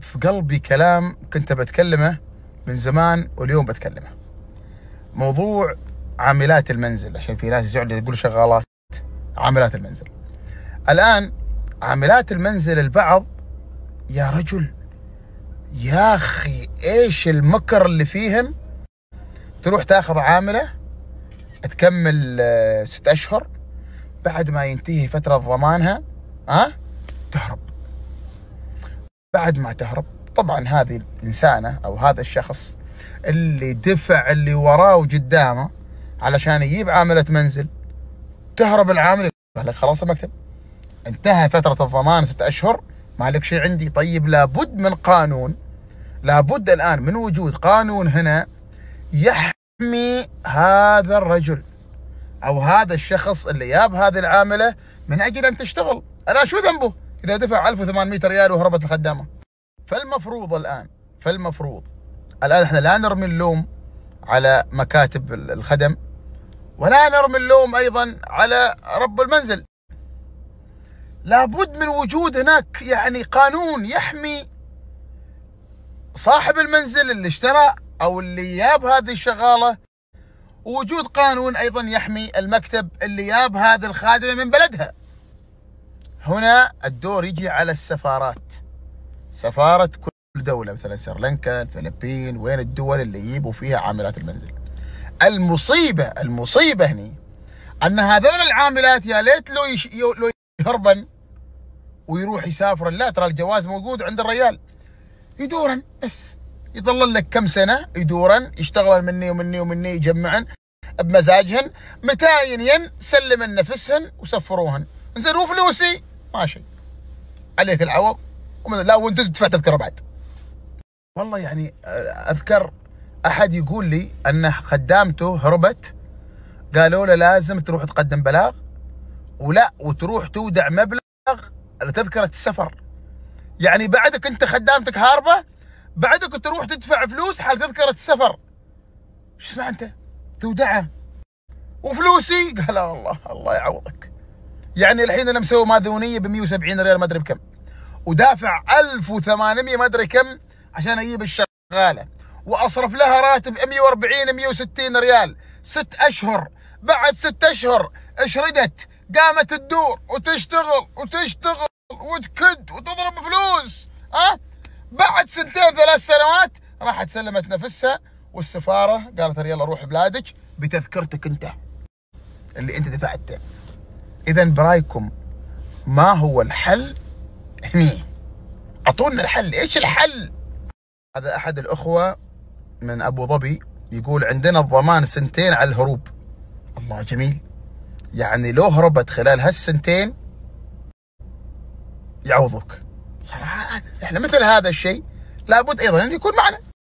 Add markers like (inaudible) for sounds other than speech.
في قلبي كلام كنت بتكلمه من زمان واليوم بتكلمه موضوع عاملات المنزل عشان في ناس يزعلوا يقولوا شغالات عاملات المنزل الآن عاملات المنزل البعض يا رجل يا أخي إيش المكر اللي فيهن تروح تاخذ عاملة تكمل آه، ست أشهر بعد ما ينتهي فترة ضمانها ها أه؟ تهرب بعد ما تهرب طبعا هذه الإنسانة أو هذا الشخص اللي دفع اللي وراه وقدامه علشان يجيب عاملة منزل تهرب العامل يقول لك خلاص المكتب انتهى فترة الضمان ست أشهر ما لك شيء عندي طيب لابد من قانون لابد الآن من وجود قانون هنا يحمي هذا الرجل أو هذا الشخص اللي ياب هذه العاملة من أجل أن تشتغل أنا شو ذنبه إذا دفع 1800 ريال وهربت الخدامة فالمفروض الآن فالمفروض الآن إحنا لا نرمي اللوم على مكاتب الخدم ولا نرمي اللوم أيضا على رب المنزل لابد من وجود هناك يعني قانون يحمي صاحب المنزل اللي اشترى أو اللي ياب هذه الشغالة ووجود قانون أيضا يحمي المكتب اللي ياب هذه الخادمة من بلدها هنا الدور يجي على السفارات سفارة كل دولة مثلا سريلانكا الفلبين وين الدول اللي يجيبوا فيها عاملات المنزل المصيبة المصيبة هني أن هذول العاملات يا ليت لو يش... لو يهربن ويروح يسافر لا ترى الجواز موجود عند الريال يدورن بس يظل لك كم سنة يدورن يشتغلن مني ومني ومني يجمعن بمزاجهن متى ين سلمن نفسهن وسفروهن زين وفلوسي ماشي عليك العوض لا وانت تدفع تذكره بعد والله يعني آه، اذكر احد يقول لي ان خدامته هربت قالوا له لازم تروح تقدم بلاغ ولا وتروح تودع مبلغ لتذكره السفر يعني بعدك انت خدامتك هاربه بعدك تروح تدفع فلوس حال تذكره السفر شو اسمع انت تودعه وفلوسي (laughs) قال الله الله يعوضك يعني الحين انا مسوي ماذونيه ب 170 ريال ما ادري بكم ودافع 1800 ما ادري كم عشان اجيب الشغاله واصرف لها راتب 140 160 ريال ست اشهر بعد ست اشهر اشردت قامت تدور وتشتغل وتشتغل وتكد وتضرب فلوس ها أه؟ بعد سنتين ثلاث سنوات راحت سلمت نفسها والسفاره قالت يلا روح بلادك بتذكرتك انت اللي انت دفعته اذا برايكم ما هو الحل هني اعطونا الحل ايش الحل هذا احد الاخوه من ابو ظبي يقول عندنا الضمان سنتين على الهروب الله جميل يعني لو هربت خلال هالسنتين يعوضك صراحه احنا مثل هذا الشيء لابد ايضا ان يكون معنا